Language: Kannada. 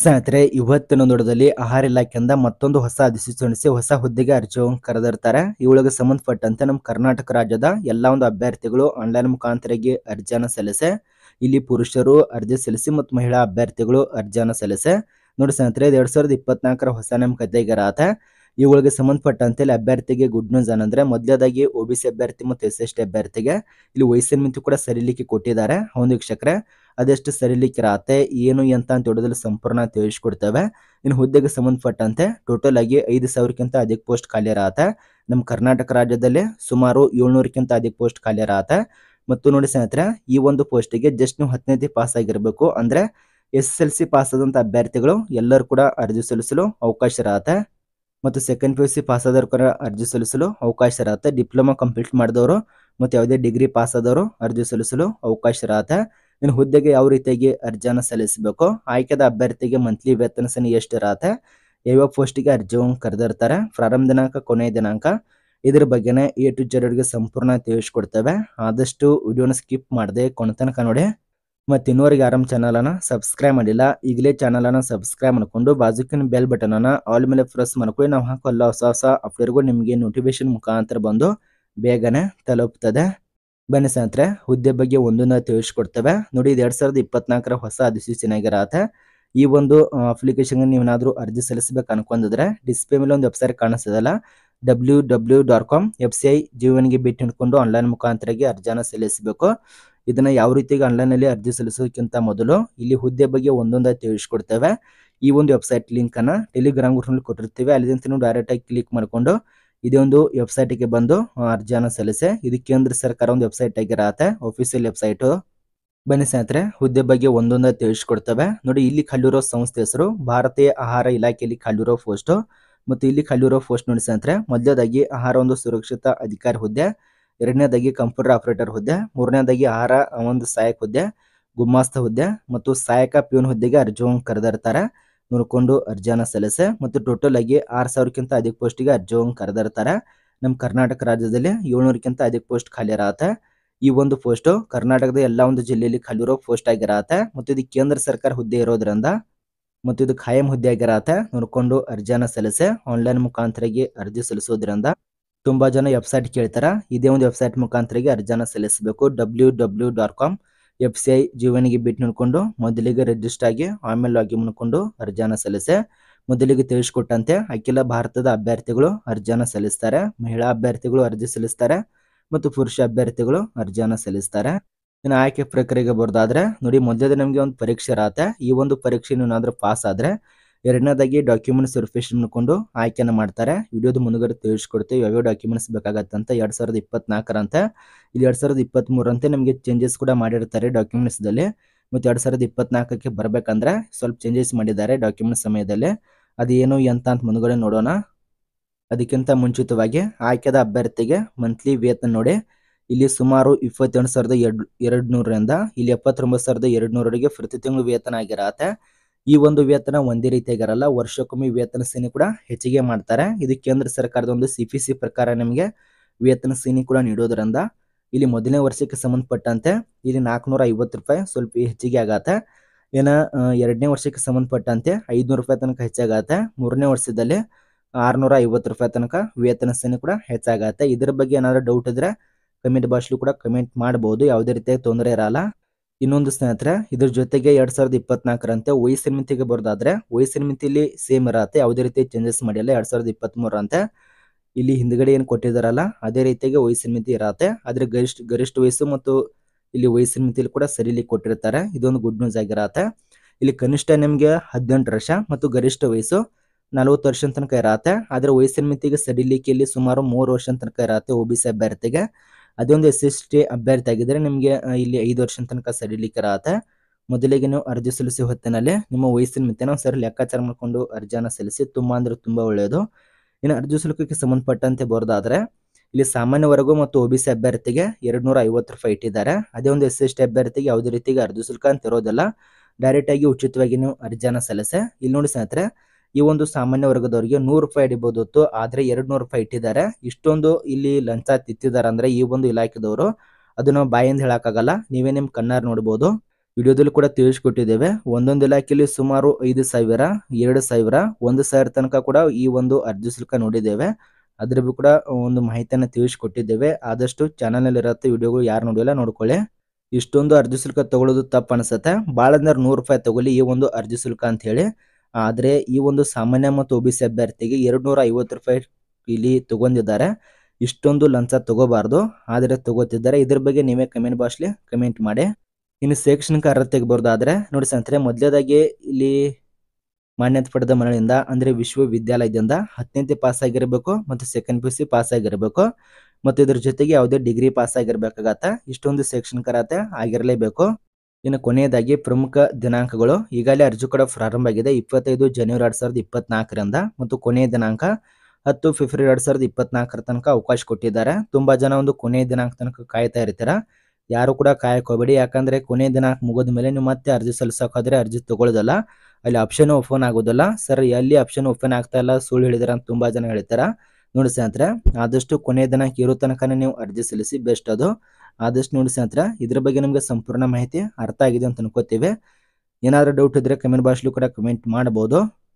ಸ್ನೇಹಿತರೆ ಇವತ್ತಿನ ನೋಡದಲ್ಲಿ ಆಹಾರ ಇಲಾಖೆಯಿಂದ ಮತ್ತೊಂದು ಹೊಸ ಅಧಿಸೂಚನೆ ಹೊಸ ಹುದ್ದೆಗೆ ಅರ್ಜಿ ಕರೆದಿರ್ತಾರೆ ಇವಳಿಗೆ ಸಂಬಂಧಪಟ್ಟಂತೆ ನಮ್ಮ ಕರ್ನಾಟಕ ರಾಜ್ಯದ ಎಲ್ಲ ಒಂದು ಅಭ್ಯರ್ಥಿಗಳು ಆನ್ಲೈನ್ ಮುಖಾಂತರವಾಗಿ ಅರ್ಜಿಯನ್ನು ಸಲ್ಲಿಸೆ ಇಲ್ಲಿ ಪುರುಷರು ಅರ್ಜಿ ಸಲ್ಲಿಸಿ ಮತ್ತು ಮಹಿಳಾ ಅಭ್ಯರ್ಥಿಗಳು ಅರ್ಜಿಯನ್ನು ಸಲ್ಲಿಸೆ ನೋಡಿ ಸ್ನೇಹಿತರೆ ಎರಡ್ ಸಾವಿರದ ಇಪ್ಪತ್ನಾಲ್ಕರ ಹೊಸ ನೇಮಕತೆಗೆ ರಾತ ಇವುಗಳಿಗೆ ಸಂಬಂಧಪಟ್ಟಂತೆ ಇಲ್ಲಿ ಅಭ್ಯರ್ಥಿಗೆ ಗುಡ್ ನ್ಯೂಸ್ ಏನಂದ್ರೆ ಮೊದಲದಾಗಿ ಒ ಅಭ್ಯರ್ಥಿ ಮತ್ತು ಎಸ್ ಎಸ್ ಟಿ ಅಭ್ಯರ್ಥಿಗೆ ಇಲ್ಲಿ ವಯಸ್ಸಿನ ಮಿತಿ ಕೂಡ ಸರಿಲಿಕ್ಕೆ ಕೊಟ್ಟಿದ್ದಾರೆ ಒಂದು ವೀಕ್ಷಕರೇ ಅದೆಷ್ಟು ಸರಿಲಿಕ್ಕಿರತ್ತೆ ಏನು ಅಂತ ಅಂತ ದೊಡ್ಡದಲ್ಲಿ ಸಂಪೂರ್ಣ ತಿಳಿಸ್ಕೊಡ್ತೇವೆ ಇನ್ನು ಹುದ್ದೆಗೆ ಸಂಬಂಧಪಟ್ಟಂತೆ ಟೋಟಲ್ ಆಗಿ ಐದು ಸಾವಿರಕ್ಕಿಂತ ಅಧಿಕ ಪೋಸ್ಟ್ ಖಾಲಿ ನಮ್ಮ ಕರ್ನಾಟಕ ರಾಜ್ಯದಲ್ಲಿ ಸುಮಾರು ಏಳ್ನೂರಕ್ಕಿಂತ ಅಧಿಕ ಪೋಸ್ಟ್ ಖಾಲಿ ಇರತ್ತೆ ಮತ್ತು ನೋಡಿ ಸ್ನೇಹಿತರೆ ಈ ಒಂದು ಪೋಸ್ಟಿಗೆ ಜಸ್ಟ್ ನೀವು ಹದಿನೈದು ಪಾಸ್ ಆಗಿರಬೇಕು ಅಂದರೆ ಎಸ್ ಎಲ್ ಸಿ ಪಾಸ್ ಆದಂಥ ಅಭ್ಯರ್ಥಿಗಳು ಎಲ್ಲರೂ ಕೂಡ ಅರ್ಜಿ ಸಲ್ಲಿಸಲು ಅವಕಾಶ ಇರತ್ತೆ ಮತ್ತು second P U C pass ಆದವರು ಕೂಡ ಅರ್ಜಿ ಸಲ್ಲಿಸಲು ಅವಕಾಶ ಇರತ್ತೆ ಡಿಪ್ಲೊಮಾ ಕಂಪ್ಲೀಟ್ ಮಾಡಿದವರು ಮತ್ತು ಯಾವುದೇ ಡಿಗ್ರಿ ಪಾಸ್ ಆದವರು ಅರ್ಜಿ ಸಲ್ಲಿಸಲು ಅವಕಾಶ ಇರತ್ತೆ ನಿನ್ನ ಹುದ್ದೆಗೆ ಯಾವ ರೀತಿಯಾಗಿ ಅರ್ಜಿಯನ್ನ ಸಲ್ಲಿಸಬೇಕು ಆಯ್ಕೆದ ಅಭ್ಯರ್ಥಿಗೆ ಮಂತ್ಲಿ ವೇತನ ಸನಿ ಇರತ್ತೆ ಯಾವ ಪೋಸ್ಟಿಗೆ ಅರ್ಜಿಯನ್ನು ಕರೆದಿರ್ತಾರೆ ಪ್ರಾರಂಭ ದಿನಾಂಕ ಕೊನೆಯ ದಿನಾಂಕ ಇದ್ರ ಬಗ್ಗೆನೇ ಎ ಟು ಜೆಡ್ಗೆ ಸಂಪೂರ್ಣ ತಿಳಿಸ್ಕೊಡ್ತೇವೆ ಆದಷ್ಟು ವಿಡಿಯೋನ ಸ್ಕಿಪ್ ಮಾಡದೆ ಕೊನತನಕ ನೋಡಿ ಮತ್ತು ಇನ್ನೂರಿಗೆ ಆರಾಮ್ ಚಾನಲನ್ನು ಸಬ್ಸ್ಕ್ರೈಬ್ ಮಾಡಿಲ್ಲ ಈಗಲೇ ಚಾನಲನ್ನು ಸಬ್ಸ್ಕ್ರೈಬ್ ಮಾಡ್ಕೊಂಡು ಬಾಜುಕಿನ ಬೆಲ್ ಬಟನನ ಆಲ್ ಮೇಲೆ ಪ್ರೆಸ್ ಮಾಡ್ಕೊಂಡು ನಾವು ಹಾಕೋಲ್ಲ ಹೊಸ ಹೊಸ ಅಪ್ಡೇಟ್ಗಳು ನಿಮಗೆ ನೋಟಿಫಿಕೇಶನ್ ಮುಖಾಂತರ ಬಂದು ಬೇಗನೆ ತಲುಪ್ತದೆ ಬನ್ನಿ ಸ್ನೇಹಿತರೆ ಹುದ್ದೆ ಬಗ್ಗೆ ಒಂದೊಂದು ತಿಳಿಸ್ಕೊಡ್ತೇವೆ ನೋಡಿ ಇದು ಎರಡು ಸಾವಿರದ ಇಪ್ಪತ್ನಾಲ್ಕರ ಹೊಸ ಆಗಿರತ್ತೆ ಈ ಒಂದು ಅಪ್ಲಿಕೇಶನ್ಗೆ ನೀವೇನಾದರೂ ಅರ್ಜಿ ಸಲ್ಲಿಸಬೇಕು ಅನ್ಕೊಂಡಿದ್ರೆ ಡಿಸ್ಪ್ಲೇ ಮೇಲೆ ಒಂದು ವೆಬ್ಸೈಟ್ ಕಾಣಿಸ್ತದಲ್ಲ W W dot com F C I ಜೀವನಿಗೆ ಭೇಟಿ ಹಿಡ್ಕೊಂಡು ಆನ್ಲೈನ್ ಮುಖಾಂತರಾಗಿ ಅರ್ಜಿಯನ್ನು ಸಲ್ಲಿಸಬೇಕು ಇದನ್ನು ಯಾವ ರೀತಿಗೆ ಆನ್ಲೈನಲ್ಲಿ ಅರ್ಜಿ ಸಲ್ಲಿಸೋದಕ್ಕಿಂತ ಮೊದಲು ಇಲ್ಲಿ ಹುದ್ದೆ ಬಗ್ಗೆ ಒಂದೊಂದಾಗಿ ತಿಳಿಸ್ಕೊಡ್ತೇವೆ ಈ ಒಂದು ವೆಬ್ಸೈಟ್ ಲಿಂಕ್ ಅನ್ನ ಟೆಲಿಗ್ರಾಮ್ ಗ್ರೂಪ್ನಲ್ಲಿ ಕೊಟ್ಟಿರ್ತೀವಿ ಅಲ್ಲಿಂದ ನೀವು ಡೈರೆಕ್ಟಾಗಿ ಕ್ಲಿಕ್ ಮಾಡಿಕೊಂಡು ಇದೊಂದು ವೆಬ್ಸೈಟ್ಗೆ ಬಂದು ಅರ್ಜಿಯನ್ನು ಸಲ್ಲಿಸಿ ಇದು ಕೇಂದ್ರ ಸರ್ಕಾರ ಒಂದು ವೆಬ್ಸೈಟ್ ಆಗಿರತ್ತೆ ಅಫಿಷಿಯಲ್ ವೆಬ್ಸೈಟ್ ಬನ್ನಿ ಸ್ನೇಹಿತರೆ ಹುದ್ದೆ ಬಗ್ಗೆ ಒಂದೊಂದೇ ತಿಳಿಸ್ಕೊಡ್ತವೆ ನೋಡಿ ಇಲ್ಲಿ ಕಲ್ಲಿರೋ ಸಂಸ್ಥೆ ಹೆಸರು ಭಾರತೀಯ ಆಹಾರ ಇಲಾಖೆಯಲ್ಲಿ ಕಲ್ಲಿರೋ ಪೋಸ್ಟು ಮತ್ತು ಇಲ್ಲಿ ಕಲ್ಲಿರೋ ಪೋಸ್ಟ್ ನೋಡಿ ಸ್ನೇಹಿತರೆ ಮೊದಲನೇದಾಗಿ ಆಹಾರ ಒಂದು ಸುರಕ್ಷಿತ ಅಧಿಕಾರಿ ಹುದ್ದೆ ಎರಡನೇದಾಗಿ ಕಂಪ್ಯೂಟರ್ ಆಪರೇಟರ್ ಹುದ್ದೆ ಮೂರನೇದಾಗಿ ಆಹಾರ ಒಂದು ಸಹಾಯಕ ಹುದ್ದೆ ಗುಮ್ಮಾಸ್ತ ಹುದ್ದೆ ಮತ್ತು ಸಹಾಯಕ ಪ್ಯೂನ್ ಹುದ್ದೆಗೆ ಅರ್ಜಿಯನ್ನು ಕರೆದಿರ್ತಾರೆ ನೋಡ್ಕೊಂಡು ಅರ್ಜಿಯನ್ನ ಸಲ್ಲಿಸೆ ಮತ್ತು ಟೋಟಲ್ ಆಗಿ ಆರು ಸಾವಿರಕ್ಕಿಂತ ಅಧಿಕ ಗೆ ಅರ್ಜಿಯನ್ನು ಕರೆದಿರ್ತಾರೆ ನಮ್ಮ ಕರ್ನಾಟಕ ರಾಜ್ಯದಲ್ಲಿ ಏಳ್ನೂರಕ್ಕಿಂತ ಅಧಿಕ ಪೋಸ್ಟ್ ಖಾಲಿ ಇರತ್ತೆ ಈ ಒಂದು ಪೋಸ್ಟು ಕರ್ನಾಟಕದ ಎಲ್ಲಾ ಒಂದು ಜಿಲ್ಲೆಯಲ್ಲಿ ಖಾಲಿರೋ ಪೋಸ್ಟ್ ಆಗಿರತ್ತೆ ಮತ್ತು ಇದು ಕೇಂದ್ರ ಸರ್ಕಾರ ಹುದ್ದೆ ಇರೋದ್ರಿಂದ ಮತ್ತು ಇದು ಖಾಯಂ ಹುದ್ದೆ ಆಗಿರತ್ತೆ ನೋಡ್ಕೊಂಡು ಅರ್ಜಿಯನ್ನ ಸಲ್ಲಿಸೆ ಆನ್ಲೈನ್ ಮುಖಾಂತರಗೆ ಅರ್ಜಿ ಸಲ್ಲಿಸೋದ್ರಿಂದ ತುಂಬಾ ಜನ ವೆಬ್ಸೈಟ್ ಕೇಳ್ತಾರೆ ಇದೇ ಒಂದು ವೆಬ್ಸೈಟ್ ಮುಖಾಂತರಗೆ ಅರ್ಜಿಯನ್ನು ಸಲ್ಲಿಸಬೇಕು W W dot com F C I ಜೀವನಿಗೆ ಭೇಟಿ ನೋಡ್ಕೊಂಡು ಮೊದಲಿಗೆ ರಿಜಿಸ್ಟರ್ ಆಗಿ ಆಮೇಲೆ ಲಾಗಿ ಮಾಡ್ಕೊಂಡು ಅರ್ಜಿಯನ್ನು ಸಲ್ಲಿಸೆ ಮೊದಲಿಗೆ ತಿಳಿಸ್ಕೊಟ್ಟಂತೆ ಅಖಿಲ ಭಾರತದ ಅಭ್ಯರ್ಥಿಗಳು ಅರ್ಜಿಯನ್ನು ಸಲ್ಲಿಸ್ತಾರೆ ಮಹಿಳಾ ಅಭ್ಯರ್ಥಿಗಳು ಅರ್ಜಿ ಸಲ್ಲಿಸ್ತಾರೆ ಮತ್ತು ಪುರುಷ ಅಭ್ಯರ್ಥಿಗಳು ಅರ್ಜಿಯನ್ನು ಸಲ್ಲಿಸ್ತಾರೆ ಇನ್ನು ಆಯ್ಕೆ ಪ್ರಕ್ರಿಯೆಗೆ ಬರೋದಾದ್ರೆ ನೋಡಿ ಮೊದಲೇ ನಮಗೆ ಒಂದು ಪರೀಕ್ಷೆ ಇರತ್ತೆ ಈ ಒಂದು ಪರೀಕ್ಷೆ ಏನಾದರೂ ಪಾಸ್ ಆದರೆ ಎರಡನೇದಾಗಿ ಡಾಕ್ಯುಮೆಂಟ್ಸ್ ವೆರಿಫಿಕೇಶನ್ ಅನ್ಕೊಂಡು ಆಯ್ಕೆಯನ್ನು ಮಾಡ್ತಾರೆ ವಿಡಿಯೋದ ಮುಂದುಗಡೆ ತಿಳಿಸ್ಕೊಡ್ತೀವಿ ಯಾವ್ಯಾವ ಡಾಕ್ಯುಮೆಂಟ್ಸ್ ಬೇಕಾಗತ್ತಂತ ಎರಡು ಸಾವಿರದ ಇಪ್ಪತ್ನಾಲ್ಕರಂತೆ ಇಲ್ಲಿ ಎರಡು ಸಾವಿರದ ಇಪ್ಪತ್ತ್ಮೂರಂತೆ ನಮಗೆ ಚೇಂಜಸ್ ಕೂಡ ಮಾಡಿರ್ತಾರೆ ಡಾಕ್ಯುಮೆಂಟ್ಸ್ದಲ್ಲಿ ಮತ್ತು ಎರಡು ಸಾವಿರದ ಇಪ್ಪತ್ನಾಲ್ಕಕ್ಕೆ ಬರಬೇಕಂದ್ರೆ ಸ್ವಲ್ಪ ಚೇಂಜಸ್ ಮಾಡಿದ್ದಾರೆ ಡಾಕ್ಯುಮೆಂಟ್ಸ್ ಸಮಯದಲ್ಲಿ ಅದೇನು ಎಂತ ಅಂತ ಮುಂದುಗಡೆ ನೋಡೋಣ ಅದಕ್ಕಿಂತ ಮುಂಚಿತವಾಗಿ ಆಯ್ಕೆದ ಅಭ್ಯರ್ಥಿಗೆ ಮಂತ್ಲಿ ವೇತನ ನೋಡಿ ಇಲ್ಲಿ ಸುಮಾರು ಇಪ್ಪತ್ತೆರಡು ಸಾವಿರದ ಎರಡು ಎರಡು ನೂರರಿಂದ ಇಲ್ಲಿ ಎಪ್ಪತ್ತೊಂಬತ್ತು ಸಾವಿರದ ಎರಡು ನೂರವರೆಗೆ ಪ್ರತಿ ತಿಂಗಳು ವೇತನ ಆಗಿರತ್ತೆ ಈ ಒಂದು ವೇತನ ಒಂದೇ ಇರಲ್ಲ ವರ್ಷಕ್ಕೊಮ್ಮೆ ವೇತನ ಸೇನೆ ಕೂಡ ಹೆಚ್ಚಿಗೆ ಮಾಡ್ತಾರೆ ಇದು ಕೇಂದ್ರ ಸರ್ಕಾರದ ಒಂದು ಸಿ ಪಿ ಸಿ ಪ್ರಕಾರ ನಿಮಗೆ ವೇತನ ಸೇನೆ ಕೂಡ ನೀಡೋದ್ರಿಂದ ಇಲ್ಲಿ ಮೊದಲನೇ ವರ್ಷಕ್ಕೆ ಸಂಬಂಧಪಟ್ಟಂತೆ ಇಲ್ಲಿ ನಾಲ್ಕುನೂರ ಐವತ್ತು ರೂಪಾಯಿ ಸ್ವಲ್ಪ ಹೆಚ್ಚಿಗೆ ಆಗತ್ತೆ ಏನ ಎರಡನೇ ವರ್ಷಕ್ಕೆ ಸಂಬಂಧಪಟ್ಟಂತೆ ಐದುನೂರು ರೂಪಾಯಿ ತನಕ ಹೆಚ್ಚಾಗತ್ತೆ ಮೂರನೇ ವರ್ಷದಲ್ಲಿ ಆರುನೂರ ಐವತ್ತು ರೂಪಾಯಿ ತನಕ ವೇತನ ಸೇನೆ ಕೂಡ ಹೆಚ್ಚಾಗತ್ತೆ ಇದರ ಬಗ್ಗೆ ಏನಾದರೂ ಡೌಟ್ ಇದ್ರೆ ಕಮೆಂಟ್ ಬಾಕ್ಸ್ಲೂ ಕೂಡ ಕಮೆಂಟ್ ಮಾಡ್ಬೋದು ಯಾವುದೇ ರೀತಿಯಾಗಿ ತೊಂದರೆ ಇರಲ್ಲ ಇನ್ನೊಂದು ಸ್ನೇಹಿತರೆ ಇದ್ರ ಜೊತೆಗೆ ಎರಡ್ ಸಾವಿರದ ಇಪ್ಪತ್ನಾಲ್ಕರಂತೆ ವಯಸ್ಸಿನ ಮಿತಿಗೆ ಬರೋದಾದ್ರೆ ವಯಸ್ಸಿನ ಮಿತಿಲಿ ಸೇಮ್ ಇರತ್ತೆ ಯಾವುದೇ ರೀತಿ ಚೇಂಜಸ್ ಮಾಡಿಲ್ಲ ಎರಡ್ ಸಾವಿರದ ಇಪ್ಪತ್ತ್ ಇಲ್ಲಿ ಹಿಂದ್ಗಡೆ ಏನು ಕೊಟ್ಟಿದಾರಲ್ಲ ಅದೇ ರೀತಿಯಾಗಿ ವಯಸ್ಸಿನ ಮಿತಿ ಇರತ್ತೆ ಆದ್ರೆ ಗರಿಷ್ಠ ಗರಿಷ್ಠ ವಯಸ್ಸು ಮತ್ತು ಇಲ್ಲಿ ವಯಸ್ಸಿನ ಮಿತಿಲಿ ಕೂಡ ಸರಿಲಿ ಕೊಟ್ಟಿರ್ತಾರೆ ಇದೊಂದು ಗುಡ್ ನ್ಯೂಸ್ ಆಗಿರತ್ತೆ ಇಲ್ಲಿ ಕನಿಷ್ಠ ನಿಮಗೆ ಹದಿನೆಂಟು ವರ್ಷ ಮತ್ತು ಗರಿಷ್ಠ ವಯಸ್ಸು ನಲವತ್ತು ವರ್ಷ ತನಕ ಇರತ್ತೆ ಆದ್ರೆ ವಯಸ್ಸಿನ ಮಿತಿಗೆ ಸರಿಲಿಕ್ಕೆ ಇಲ್ಲಿ ಸುಮಾರು ಮೂರು ವರ್ಷ ತನಕ ಇರತ್ತೆ ಒ ಬಿ ಸಿ ಅಭ್ಯರ್ಥಿಗೆ ಅದೊಂದು ಎಸ್ ಎಸ್ ಟಿ ಅಭ್ಯರ್ಥಿ ಆಗಿದ್ರೆ ನಿಮಗೆ ಇಲ್ಲಿ ಐದು ವರ್ಷದ ತನಕ ಸಡಿಲಿಕರಾತ ಮೊದಲಿಗೆ ನೀವು ಅರ್ಜಿ ಸಲ್ಲಿಸಿ ಹೊತ್ತಿನಲ್ಲಿ ನಿಮ್ಮ ವಯಸ್ಸಿನ ನಾವು ಸರ್ ಲೆಕ್ಕಾಚಾರ ಮಾಡಿಕೊಂಡು ಅರ್ಜಿಯನ್ನು ಸಲ್ಲಿಸಿ ತುಂಬ ಅಂದರೆ ತುಂಬ ಒಳ್ಳೆಯದು ಇನ್ನು ಅರ್ಜಿ ಶುಲ್ಕಕ್ಕೆ ಸಂಬಂಧಪಟ್ಟಂತೆ ಬರೋದಾದರೆ ಇಲ್ಲಿ ಸಾಮಾನ್ಯ ವರ್ಗ ಮತ್ತು ಒ ಬಿ ಸಿ ಅಭ್ಯರ್ಥಿಗೆ ಎರಡು ನೂರ ಐವತ್ತು ರೂಪಾಯಿ ಇಟ್ಟಿದ್ದಾರೆ ಅದೇ ಒಂದು ಎಸ್ ಎಸ್ ಟಿ ಅಭ್ಯರ್ಥಿಗೆ ಯಾವುದೇ ರೀತಿಗೆ ಅರ್ಜಿ ಶುಲ್ಕ ಅಂತ ಇರೋದಿಲ್ಲ ಡೈರೆಕ್ಟಾಗಿ ಉಚಿತವಾಗಿ ನೀವು ಅರ್ಜಿಯನ್ನು ಸಲ್ಲಿಸೆ ಇಲ್ಲಿ ನೋಡಿ ಸ್ನೇಹಿತರೆ ಈ ಒಂದು ಸಾಮಾನ್ಯ ವರ್ಗದವರಿಗೆ ನೂರು ರೂಪಾಯಿ ಇಡಬಹುದು ಆದ್ರೆ ಎರಡ್ ನೂರು ರೂಪಾಯಿ ಇಟ್ಟಿದ್ದಾರೆ ಇಷ್ಟೊಂದು ಇಲ್ಲಿ ಲಂಚ ತಿತ್ತಿದ್ದಾರೆ ಅಂದ್ರೆ ಈ ಒಂದು ಇಲಾಖೆದವರು ಅದನ್ನ ಬಾಯಿಂದ ಹೇಳಕ್ಕಾಗಲ್ಲ ನೀವೇ ನಿಮ್ ಕಣ್ಣಾರ್ ನೋಡಬಹುದು ವಿಡಿಯೋದಲ್ಲಿ ಕೂಡ ತಿಳಿಸ್ಕೊಟ್ಟಿದ್ದೇವೆ ಒಂದೊಂದು ಇಲಾಖೆಯಲ್ಲಿ ಸುಮಾರು ಐದು ಸಾವಿರ ಎರಡು ಸಾವಿರ ಒಂದು ಸಾವಿರ ತನಕ ಕೂಡ ಈ ಒಂದು ಅರ್ಜಿ ಶುಲ್ಕ ನೋಡಿದ್ದೇವೆ ಅದ್ರ ಬಗ್ಗೆ ಕೂಡ ಒಂದು ಮಾಹಿತಿಯನ್ನು ತಿಳಿಸ್ಕೊಟ್ಟಿದ್ದೇವೆ ಆದಷ್ಟು ನಲ್ಲಿ ಇರತ್ತೆ ವಿಡಿಯೋಗಳು ಯಾರು ನೋಡಿಲ್ಲ ನೋಡ್ಕೊಳ್ಳಿ ಇಷ್ಟೊಂದು ಅರ್ಜಿ ಶುಲ್ಕ ತಗೊಳ್ಳೋದು ತಪ್ಪು ಅನ್ಸುತ್ತೆ ಭಾಳ ಅಂದ್ರೆ ನೂರು ರೂಪಾಯಿ ತಗೊಳ್ಳಿ ಈ ಒಂದು ಅರ್ಜಿ ಶುಲ್ಕ ಅಂತ ಹೇಳಿ ಆದರೆ ಈ ಒಂದು ಸಾಮಾನ್ಯ ಮತ್ತು ಒ ಬಿ ಸಿ ಅಭ್ಯರ್ಥಿಗೆ ಎರಡು ನೂರ ಐವತ್ತು ರೂಪಾಯಿ ಇಲ್ಲಿ ತಗೊಂಡಿದ್ದಾರೆ ಇಷ್ಟೊಂದು ಲಂಚ ತಗೋಬಾರ್ದು ಆದರೆ ತಗೋತಿದ್ದಾರೆ ಇದ್ರ ಬಗ್ಗೆ ನೀವೇ ಕಮೆಂಟ್ ಬಾಕ್ಸ್ಲಿ ಕಮೆಂಟ್ ಮಾಡಿ ಇನ್ನು ಶೈಕ್ಷಣಿಕ ಅರ್ಹತೆ ಬರೋದಾದರೆ ನೋಡಿ ಸಂತರೆ ಮೊದಲೇದಾಗಿ ಇಲ್ಲಿ ಮಾನ್ಯತೆ ಪಡೆದ ಮನೆಯಿಂದ ಅಂದರೆ ವಿಶ್ವವಿದ್ಯಾಲಯದಿಂದ ಹತ್ತನೇ ಪಾಸ್ ಆಗಿರಬೇಕು ಮತ್ತು ಸೆಕೆಂಡ್ ಪಿ ಸಿ ಪಾಸ್ ಆಗಿರಬೇಕು ಮತ್ತು ಇದ್ರ ಜೊತೆಗೆ ಯಾವುದೇ ಡಿಗ್ರಿ ಪಾಸ್ ಆಗಿರ್ಬೇಕಾಗತ್ತೆ ಇಷ್ಟೊಂದು ಶೈಕ್ಷಣಿಕ ಅರ್ಹತೆ ಆಗಿರಲೇಬೇಕು ಇನ್ನು ಕೊನೆಯದಾಗಿ ಪ್ರಮುಖ ದಿನಾಂಕಗಳು ಈಗಾಗಲೇ ಅರ್ಜಿ ಕೂಡ ಪ್ರಾರಂಭ ಆಗಿದೆ ಇಪ್ಪತ್ತೈದು ಜನವರಿ ಎರಡು ಸಾವಿರದ ಇಪ್ಪತ್ನಾಲ್ಕರಿಂದ ಮತ್ತು ಕೊನೆಯ ದಿನಾಂಕ ಹತ್ತು ಫೆಬ್ರವರಿ ಎರಡು ಸಾವಿರದ ಇಪ್ಪತ್ನಾಲ್ಕರ ತನಕ ಅವಕಾಶ ಕೊಟ್ಟಿದ್ದಾರೆ ತುಂಬ ಜನ ಒಂದು ಕೊನೆಯ ದಿನಾಂಕ ತನಕ ಕಾಯ್ತಾ ಇರ್ತೀರ ಯಾರು ಕೂಡ ಕಾಯಕ್ಕೆ ಯಾಕಂದ್ರೆ ಯಾಕಂದರೆ ಕೊನೆಯ ದಿನಾಂಕ ಮುಗಿದ ಮೇಲೆ ನೀವು ಮತ್ತೆ ಅರ್ಜಿ ಸಲ್ಲಿಸೋಕಾದ್ರೆ ಅರ್ಜಿ ತೊಗೊಳ್ಳೋದಲ್ಲ ಅಲ್ಲಿ ಆಪ್ಷನ್ ಓಪನ್ ಆಗೋದಲ್ಲ ಸರ್ ಎಲ್ಲಿ ಆಪ್ಷನ್ ಓಪನ್ ಆಗ್ತಾ ಇಲ್ಲ ಸುಳ್ಳು ಹೇಳಿದಾರೆ ಅಂತ ತುಂಬ ಜನ ಹೇಳ್ತಾರೆ ನೋಡಿ ಸ್ನೇಹಿತರೆ ಆದಷ್ಟು ಕೊನೆಯ ದಿನಕ್ಕೆ ಇರೋ ತನಕನೇ ನೀವು ಅರ್ಜಿ ಸಲ್ಲಿಸಿ ಬೆಸ್ಟ್ ಅದು ಆದಷ್ಟು ನೋಡಿ ಸ್ನೇಹಿತರೆ ಇದ್ರ ಬಗ್ಗೆ ನಮಗೆ ಸಂಪೂರ್ಣ ಮಾಹಿತಿ ಅರ್ಥ ಆಗಿದೆ ಅಂತ ಅನ್ಕೋತೀವಿ ಏನಾದರೂ ಡೌಟ್ ಇದ್ದರೆ ಕಮೆಂಟ್ ಬಾಕ್ಸ್ಲೂ ಕೂಡ ಕಮೆಂಟ್ ಮಾಡ್ಬೋದು